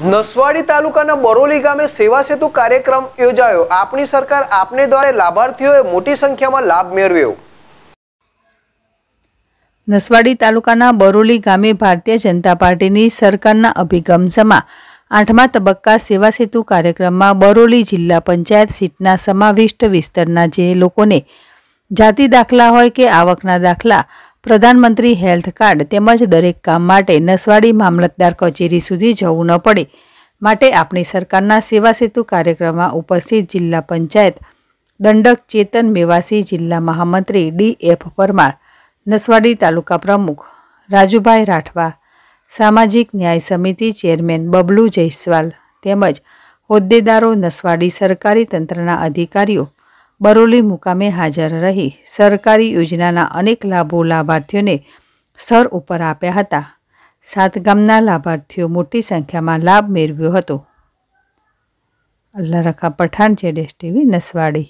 નસવાડી તાલુકાના બરોલી ગામે સેવા સેતુ કાર્યક્રમ યોજાયો આપણી સરકાર આપને દ્વારા લાભાર્થીઓએ મોટી સંખ્યામાં લાભ મેળવ્યો નસવાડી તાલુકાના બરોલી ગામે ભારતીય જનતા પાર્ટીની સરકારના અભિગમ સમા આઠમા તબક્કા સેવા સેતુ કાર્યક્રમમાં બરોલી જિલ્લા પંચાયત સીટના સમાવિષ્ટ વિસ્તારના જે લોકોને જાતિ દાખલા હોય કે આવકના દાખલા પ્રધાનમંત્રી હેલ્થ કાર્ડ તેમજ દરેક કામ માટે નસવાડી મામલતદાર કચેરી સુધી જવું ન પડે માટે આપણી સરકારના સેવા સેતુ કાર્યક્રમમાં ઉપસ્થિત જિલ્લા પંચાયત દંડક ચેતન મેવાસી જિલ્લા મહામંત્રી ડી એફ પરમાર નસવાડી તાલુકા પ્રમુખ રાજુભાઈ રાઠવા સામાજિક ન્યાય સમિતિ ચેરમેન બબલુ જયસ્વાલ તેમજ હોદ્દેદારો નસવાડી સરકારી તંત્રના અધિકારીઓ બરોલી મુકામે હાજર રહી સરકારી યોજનાના અનેક લાભો લાભાર્થીઓને સ્તર ઉપર આપ્યા હતા સાત ગામના લાભાર્થીઓ મોટી સંખ્યામાં લાભ મેળવ્યો હતો અલ્લાહ રખા પઠાણ જેડેશ ટીવી નસવાડી